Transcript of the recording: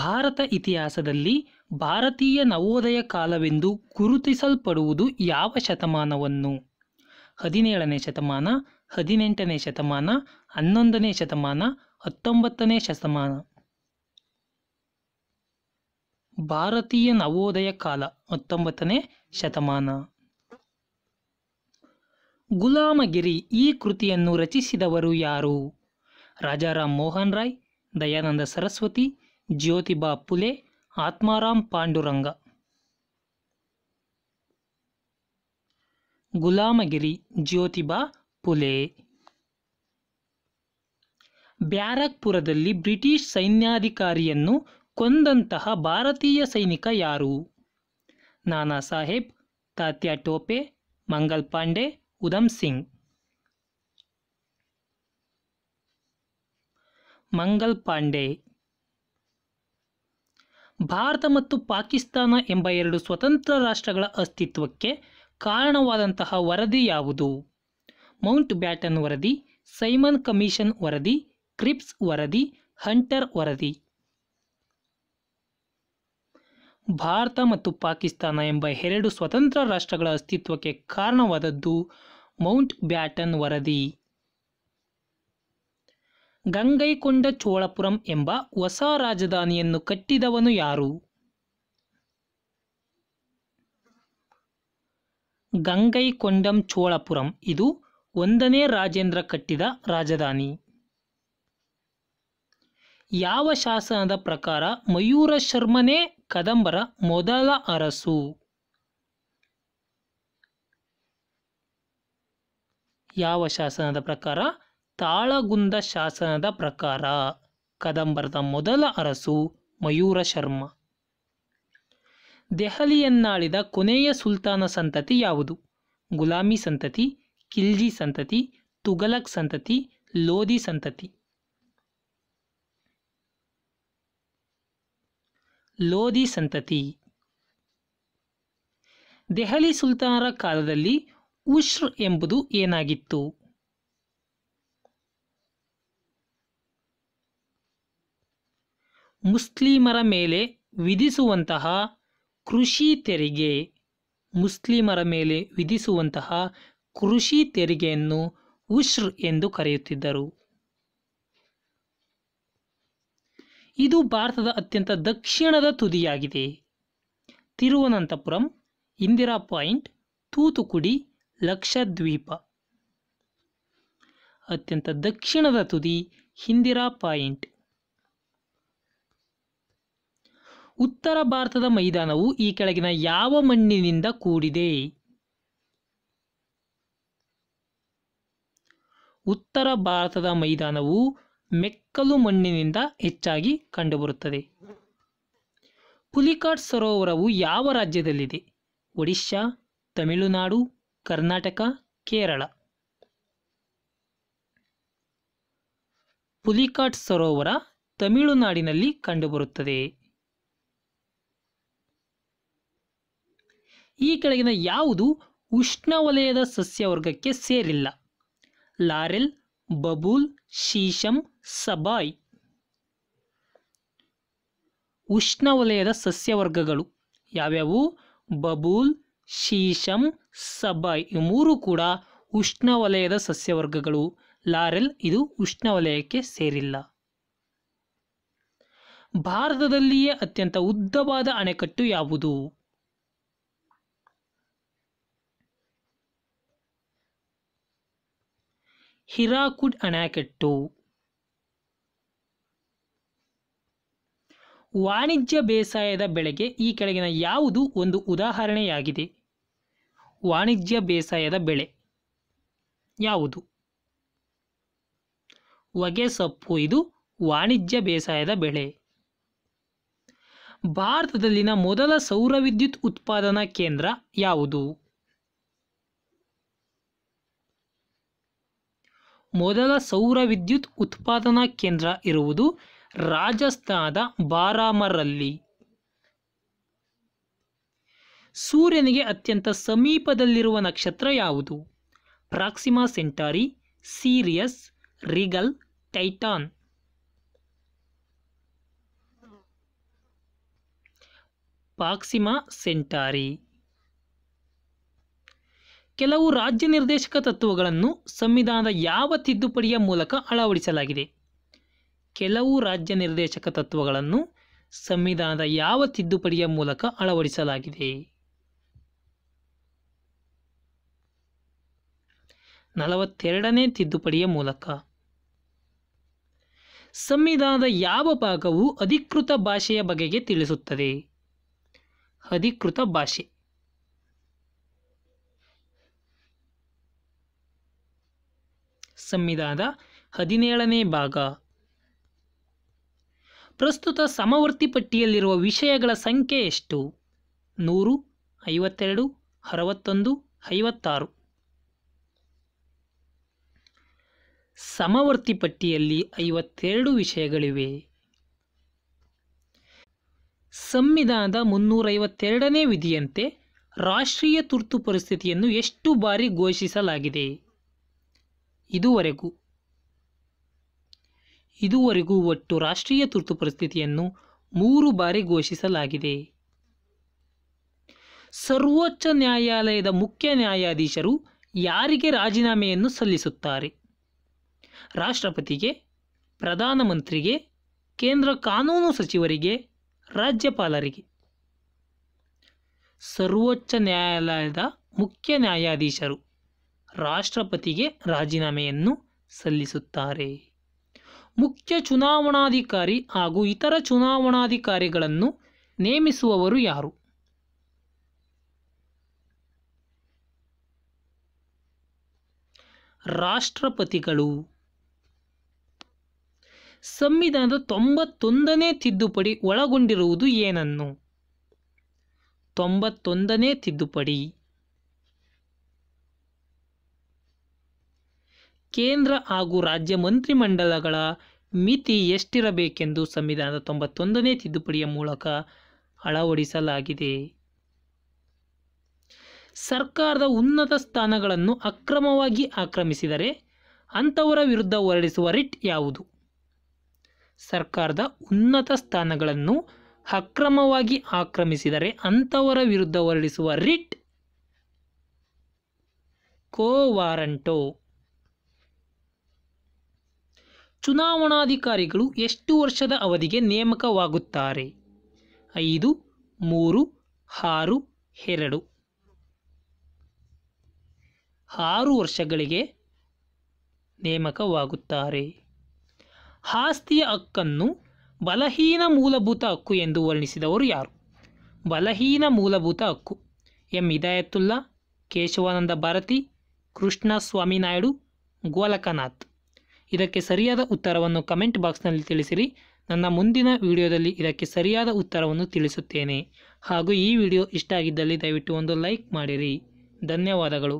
ಭಾರತ ಇತಿಹಾಸದಲ್ಲಿ ಭಾರತೀಯ ನವೋದಯ ಕಾಲವೆಂದು ಗುರುತಿಸಲ್ಪಡುವುದು ಯಾವ ಶತಮಾನವನ್ನು ಹದಿನೇಳನೇ ಶತಮಾನ ಹದಿನೆಂಟನೇ ಶತಮಾನ ಹನ್ನೊಂದನೇ ಶತಮಾನ ಹತ್ತೊಂಬತ್ತನೇ ಶತಮಾನ ಭಾರತೀಯ ನವೋದಯ ಕಾಲ ಹತ್ತೊಂಬತ್ತನೇ ಶತಮಾನ ಗುಲಾಮಗಿರಿ ಈ ಕೃತಿಯನ್ನು ರಚಿಸಿದವರು ಯಾರು ರಾಜಾರಾಮ್ ಮೋಹನ್ ರಾಯ್ ದಯಾನಂದ ಸರಸ್ವತಿ ಜ್ಯೋತಿಬಾ ಪುಲೆ ಆತ್ಮಾರಾಮ್ ಪಾಂಡುರಂಗ ಗುಲಾಮಗಿರಿ ಜ್ಯೋತಿಬಾ ಪುಲೆ ಬ್ಯಾರಕ್ಪುರದಲ್ಲಿ ಬ್ರಿಟಿಷ್ ಸೈನ್ಯಾಧಿಕಾರಿಯನ್ನು ಕೊಂದಂತಹ ಭಾರತೀಯ ಸೈನಿಕ ಯಾರು ನಾನಾ ಸಾಹೇಬ್ ತಾತ್ಯಾ ಟೋಪೆ ಮಂಗಲ್ ಪಾಂಡೆ ಉದಮ್ ಸಿಂಗ್ ಮಂಗಲ್ ಪಾಂಡೆ ಭಾರತ ಮತ್ತು ಪಾಕಿಸ್ತಾನ ಎಂಬ ಎರಡು ಸ್ವತಂತ್ರ ರಾಷ್ಟ್ರಗಳ ಅಸ್ತಿತ್ವಕ್ಕೆ ಕಾರಣವಾದಂತಹ ವರದಿ ಯಾವುದು ಮೌಂಟ್ ಬ್ಯಾಟನ್ ವರದಿ ಸೈಮನ್ ಕಮಿಷನ್ ವರದಿ ಕ್ರಿಪ್ಸ್ ವರದಿ ಹಂಟರ್ ವರದಿ ಭಾರತ ಮತ್ತು ಪಾಕಿಸ್ತಾನ ಎಂಬ ಎರಡು ಸ್ವತಂತ್ರ ರಾಷ್ಟ್ರಗಳ ಅಸ್ತಿತ್ವಕ್ಕೆ ಕಾರಣವಾದದ್ದು ಮೌಂಟ್ ಬ್ಯಾಟನ್ ವರದಿ ಗಂಗೈಕೊಂಡ ಚೋಳಪುರಂ ಎಂಬ ಹೊಸ ರಾಜಧಾನಿಯನ್ನು ಕಟ್ಟಿದವನು ಯಾರು ಗಂಗೈಕೊಂಡಂ ಚೋಳಪುರಂ ಇದು ಒಂದನೇ ರಾಜೇಂದ್ರ ಕಟ್ಟಿದ ರಾಜಧಾನಿ ಯಾವ ಶಾಸನದ ಪ್ರಕಾರ ಮಯೂರ ಶರ್ಮನೇ ಕದಂಬರ ಮೊದಲ ಅರಸು ಯಾವ ಶಾಸನದ ಪ್ರಕಾರ ತಾಳಗುಂದ ಶಾಸನದ ಪ್ರಕಾರ ಕದಂಬರದ ಮೊದಲ ಅರಸು ಮಯೂರ ಶರ್ಮ ದೆಹಲಿಯನ್ನಾಳಿದ ಕೊನೆಯ ಸುಲ್ತಾನ ಸಂತತಿ ಯಾವುದು ಗುಲಾಮಿ ಸಂತತಿ ಕಿಲ್ಜಿ ಸಂತತಿ ತುಗಲಕ್ ಸಂತತಿ ಲೋಧಿ ಸಂತತಿ ಲೋಧಿ ಸಂತತಿ ದೆಹಲಿ ಸುಲ್ತಾನರ ಕಾಲದಲ್ಲಿ ಉಶ್ರ್ ಎಂಬುದು ಏನಾಗಿತ್ತು ಮುಸ್ಲಿಮರ ಮೇಲೆ ವಿಧಿಸುವಂತಹ ಕೃಷಿ ತೆರಿಗೆ ಮುಸ್ಲಿಮರ ಮೇಲೆ ವಿಧಿಸುವಂತಹ ಕೃಷಿ ತೆರಿಗೆಯನ್ನು ಉಶ್ರ್ ಎಂದು ಕರೆಯುತ್ತಿದ್ದರು ಇದು ಭಾರತದ ಅತ್ಯಂತ ದಕ್ಷಿಣದ ತುದಿಯಾಗಿದೆ ತಿರುವನಂತಪುರಂ ಇಂದಿರಾ ಪಾಯಿಂಟ್ ತೂತುಕುಡಿ ಲಕ್ಷದ್ವೀಪ ಅತ್ಯಂತ ದಕ್ಷಿಣದ ತುದಿ ಹಿಂದಿರಾ ಪಾಯಿಂಟ್ ಉತ್ತರ ಭಾರತದ ಮೈದಾನವು ಈ ಕೆಳಗಿನ ಯಾವ ಮಣ್ಣಿನಿಂದ ಕೂಡಿದೆ ಉತ್ತರ ಭಾರತದ ಮೈದಾನವು ಮೆಕ್ಕಲು ಮಣ್ಣಿನಿಂದ ಹೆಚ್ಚಾಗಿ ಕಂಡುಬರುತ್ತದೆ ಪುಲಿಕಾಟ್ ಸರೋವರವು ಯಾವ ರಾಜ್ಯದಲ್ಲಿದೆ ಒಡಿಶಾ ತಮಿಳುನಾಡು ಕರ್ನಾಟಕ ಕೇರಳ ಪುಲಿಕಾಟ್ ಸರೋವರ ತಮಿಳುನಾಡಿನಲ್ಲಿ ಕಂಡುಬರುತ್ತದೆ ಈ ಕೆಳಗಿನ ಯಾವುದು ಉಷ್ಣವಲಯದ ಸಸ್ಯವರ್ಗಕ್ಕೆ ಸೇರಿಲ್ಲ ಲಾರೆಲ್ ಬಬೂಲ್ ಶೀಶಂ ಸಬಾಯ್ ಉಷ್ಣವಲಯದ ಸಸ್ಯವರ್ಗಗಳು ಯಾವ್ಯಾವು ಬಬೂಲ್ ಶೀಶಂ ಸಬಾಯ್ ಈ ಮೂರು ಕೂಡ ಉಷ್ಣವಲಯದ ಸಸ್ಯವರ್ಗಗಳು ಲಾರೆಲ್ ಇದು ಉಷ್ಣವಲಯಕ್ಕೆ ಸೇರಿಲ್ಲ ಭಾರತದಲ್ಲಿಯೇ ಅತ್ಯಂತ ಉದ್ದವಾದ ಅಣೆಕಟ್ಟು ಯಾವುದು ಹಿರಾಕುಡ್ ಅಣೆಕಟ್ಟು ವಾಣಿಜ್ಯ ಬೇಸಾಯದ ಬೆಳೆಗೆ ಈ ಕೆಳಗಿನ ಯಾವುದು ಒಂದು ಉದಾಹರಣೆಯಾಗಿದೆ ವಾಣಿಜ್ಯ ಬೇಸಾಯದ ಬೆಳೆ ಯಾವುದು ಹೊಗೆಸೊಪ್ಪು ಇದು ವಾಣಿಜ್ಯ ಬೇಸಾಯದ ಬೆಳೆ ಭಾರತದಲ್ಲಿನ ಮೊದಲ ಸೌರ ವಿದ್ಯುತ್ ಉತ್ಪಾದನಾ ಕೇಂದ್ರ ಯಾವುದು ಮೊದಲ ಸೌರ ವಿದ್ಯುತ್ ಉತ್ಪಾದನಾ ಕೇಂದ್ರ ಇರುವುದು ರಾಜಸ್ಥಾನದ ಬಾರಾಮರಲ್ಲಿ ಸೂರ್ಯನಿಗೆ ಅತ್ಯಂತ ಸಮೀಪದಲ್ಲಿರುವ ನಕ್ಷತ್ರ ಯಾವುದು Proxima Centauri Sirius Rigel Titan Proxima Centauri ಕೆಲವು ರಾಜ್ಯ ನಿರ್ದೇಶಕ ತತ್ವಗಳನ್ನು ಸಂವಿಧಾನದ ಯಾವ ತಿದ್ದುಪಡಿಯ ಮೂಲಕ ಅಳವಡಿಸಲಾಗಿದೆ ಕೆಲವು ರಾಜ್ಯ ನಿರ್ದೇಶಕ ತತ್ವಗಳನ್ನು ಸಂವಿಧಾನದ ಯಾವ ತಿದ್ದುಪಡಿಯ ಮೂಲಕ ಅಳವಡಿಸಲಾಗಿದೆ ನಲವತ್ತೆರಡನೇ ತಿದ್ದುಪಡಿಯ ಮೂಲಕ ಸಂವಿಧಾನದ ಯಾವ ಭಾಗವು ಅಧಿಕೃತ ಭಾಷೆಯ ಬಗೆಗೆ ತಿಳಿಸುತ್ತದೆ ಅಧಿಕೃತ ಭಾಷೆ ಸಂವಿಧಾನದ ಹದಿನೇಳನೇ ಭಾಗ ಪ್ರಸ್ತುತ ಸಮವರ್ತಿ ಪಟ್ಟಿಯಲ್ಲಿರುವ ವಿಷಯಗಳ ಸಂಖ್ಯೆ ಎಷ್ಟು ನೂರು ಐವತ್ತೆರಡು ಅರವತ್ತೊಂದು ಐವತ್ತಾರು ಸಮವರ್ತಿ ಪಟ್ಟಿಯಲ್ಲಿ ಐವತ್ತೆರಡು ವಿಷಯಗಳಿವೆ ಸಂವಿಧಾನದ ಮುನ್ನೂರೈವತ್ತೆರಡನೇ ವಿಧಿಯಂತೆ ರಾಷ್ಟ್ರೀಯ ತುರ್ತು ಪರಿಸ್ಥಿತಿಯನ್ನು ಎಷ್ಟು ಬಾರಿ ಘೋಷಿಸಲಾಗಿದೆ ಇದುವರೆಗೂ ಇದುವರೆಗೂ ಒಟ್ಟು ರಾಷ್ಟ್ರೀಯ ತುರ್ತು ಪರಿಸ್ಥಿತಿಯನ್ನು ಮೂರು ಬಾರಿ ಘೋಷಿಸಲಾಗಿದೆ ಸರ್ವೋಚ್ಚ ನ್ಯಾಯಾಲಯದ ಮುಖ್ಯ ನ್ಯಾಯಾಧೀಶರು ಯಾರಿಗೆ ರಾಜೀನಾಮೆಯನ್ನು ಸಲ್ಲಿಸುತ್ತಾರೆ ರಾಷ್ಟ್ರಪತಿಗೆ ಪ್ರಧಾನಮಂತ್ರಿಗೆ ಕೇಂದ್ರ ಕಾನೂನು ಸಚಿವರಿಗೆ ರಾಜ್ಯಪಾಲರಿಗೆ ಸರ್ವೋಚ್ಚ ನ್ಯಾಯಾಲಯದ ಮುಖ್ಯ ನ್ಯಾಯಾಧೀಶರು ರಾಷ್ಟ್ರಪತಿಗೆ ರಾಜೀನಾಮೆಯನ್ನು ಸಲ್ಲಿಸುತ್ತಾರೆ ಮುಖ್ಯ ಚುನಾವಣಾಧಿಕಾರಿ ಹಾಗೂ ಇತರ ಚುನಾವಣಾಧಿಕಾರಿಗಳನ್ನು ನೇಮಿಸುವವರು ಯಾರು ರಾಷ್ಟ್ರಪತಿಗಳು ಸಂವಿಧಾನದ ತೊಂಬತ್ತೊಂದನೇ ತಿದ್ದುಪಡಿ ಒಳಗೊಂಡಿರುವುದು ಏನನ್ನು ತೊಂಬತ್ತೊಂದನೇ ತಿದ್ದುಪಡಿ ಕೇಂದ್ರ ಹಾಗೂ ರಾಜ್ಯ ಮಂತ್ರಿಮಂಡಲಗಳ ಮಿತಿ ಎಷ್ಟಿರಬೇಕೆಂದು ಸಂವಿಧಾನದ ತೊಂಬತ್ತೊಂದನೇ ತಿದ್ದುಪಡಿಯ ಮೂಲಕ ಅಳವಡಿಸಲಾಗಿದೆ ಸರ್ಕಾರದ ಉನ್ನತ ಸ್ಥಾನಗಳನ್ನು ಅಕ್ರಮವಾಗಿ ಆಕ್ರಮಿಸಿದರೆ ಅಂಥವರ ವಿರುದ್ಧ ಹೊರಡಿಸುವ ರಿಟ್ ಯಾವುದು ಸರ್ಕಾರದ ಉನ್ನತ ಸ್ಥಾನಗಳನ್ನು ಅಕ್ರಮವಾಗಿ ಆಕ್ರಮಿಸಿದರೆ ಅಂಥವರ ವಿರುದ್ಧ ಹೊರಡಿಸುವ ರಿಟ್ ಕೋವಾರಂಟೋ ಚುನಾವಣಾಧಿಕಾರಿಗಳು ಎಷ್ಟು ವರ್ಷದ ಅವಧಿಗೆ ನೇಮಕವಾಗುತ್ತಾರೆ ಐದು ಮೂರು ಆರು ಎರಡು ಆರು ವರ್ಷಗಳಿಗೆ ನೇಮಕವಾಗುತ್ತಾರೆ ಆಸ್ತಿಯ ಹಕ್ಕನ್ನು ಬಲಹೀನ ಮೂಲಭೂತ ಹಕ್ಕು ಎಂದು ವರ್ಣಿಸಿದವರು ಯಾರು ಬಲಹೀನ ಮೂಲಭೂತ ಹಕ್ಕು ಎಂ ಹಿದಾಯತುಲ್ಲಾ ಕೇಶವಾನಂದ ಭಾರತಿ ಕೃಷ್ಣ ಸ್ವಾಮಿನಾಯ್ಡು ಗೋಲಕನಾಥ್ ಇದಕ್ಕೆ ಸರಿಯಾದ ಉತ್ತರವನ್ನು ಕಮೆಂಟ್ ಬಾಕ್ಸ್ನಲ್ಲಿ ತಿಳಿಸಿರಿ ನನ್ನ ಮುಂದಿನ ವಿಡಿಯೋದಲ್ಲಿ ಇದಕ್ಕೆ ಸರಿಯಾದ ಉತ್ತರವನ್ನು ತಿಳಿಸುತ್ತೇನೆ ಹಾಗೂ ಈ ವಿಡಿಯೋ ಇಷ್ಟ ಆಗಿದ್ದಲ್ಲಿ ದಯವಿಟ್ಟು ಒಂದು ಲೈಕ್ ಮಾಡಿರಿ ಧನ್ಯವಾದಗಳು